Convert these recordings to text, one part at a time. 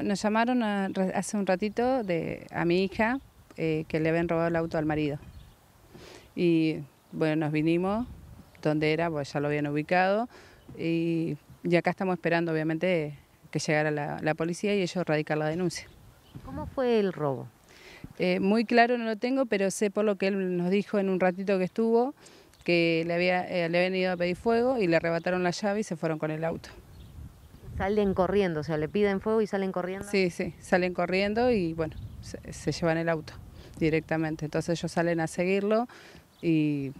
Nos llamaron hace un ratito de, a mi hija eh, que le habían robado el auto al marido. Y bueno, nos vinimos, donde era, pues ya lo habían ubicado. Y, ya acá estamos esperando, obviamente, que llegara la, policía y ellos radicar la denuncia. ¿Cómo fue el robo? Eh, muy claro no lo tengo, pero sé por lo que él nos dijo en un ratito que estuvo, que le, había, eh, le habían ido a pedir fuego y le arrebataron la llave y se fueron con el auto. Salen corriendo, o sea, le piden fuego y salen corriendo. Sí, sí, salen corriendo y bueno, se, llevan el auto directamente. Entonces ellos salen a seguirlo y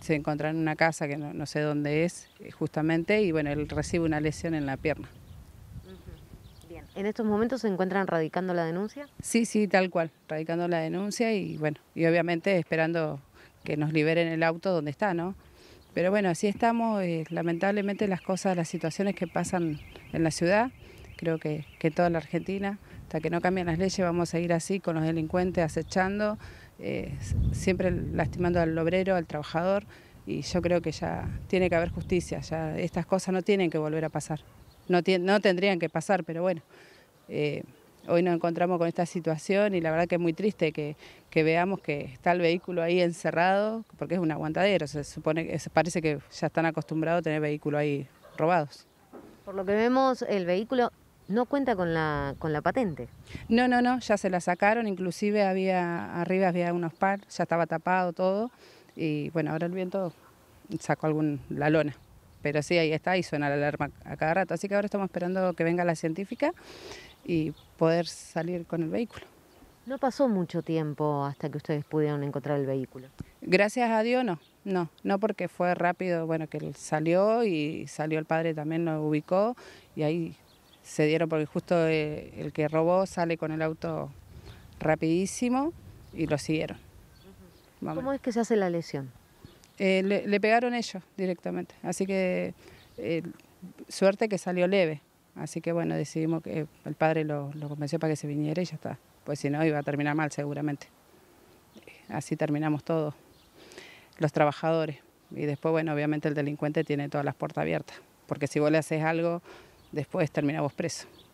se encuentran en una casa que no, no, sé dónde es eh, justamente y bueno, él recibe una lesión en la pierna. Bien, ¿en estos momentos se encuentran radicando la denuncia? Sí, sí, tal cual, radicando la denuncia y bueno, y obviamente esperando que nos liberen el auto donde está, ¿no? Pero bueno, así estamos. Eh, lamentablemente las cosas, las situaciones que pasan en la ciudad, creo que, que toda la Argentina, hasta que no cambien las leyes vamos a ir así con los delincuentes acechando, eh, siempre lastimando al obrero, al trabajador. Y yo creo que ya tiene que haber justicia, ya estas cosas no tienen que volver a pasar. No, no tendrían que pasar, pero bueno. Eh, hoy nos encontramos con esta situación y la verdad que es muy triste que, veamos que está el vehículo ahí encerrado, porque es un aguantadero, se supone parece que ya están acostumbrados a tener vehículos ahí robados. Por lo que vemos, el vehículo no cuenta con la, patente. No, no, no, ya se la sacaron, inclusive había arriba había unos par, ya estaba tapado todo y bueno, ahora el viento sacó algún la lona. Pero sí, ahí está y suena la alarma a cada rato. Así que ahora estamos esperando que venga la científica y poder salir con el vehículo. No pasó mucho tiempo hasta que ustedes pudieron encontrar el vehículo. Gracias a Dios no, no, no porque fue rápido, bueno, que salió y salió el padre también, lo ubicó y ahí se dieron porque justo eh, el que robó sale con el auto rapidísimo y lo siguieron. ¿Cómo es que se hace la lesión? Eh, le, pegaron ellos directamente, así que eh, suerte que salió leve. Así que bueno, decidimos que eh, el padre lo, convenció para que se viniera y ya está. Pues si no, iba a terminar mal seguramente. Eh, así terminamos todos, los trabajadores. Y después, bueno, obviamente el delincuente tiene todas las puertas abiertas, porque si vos le haces algo, después terminamos presos. preso.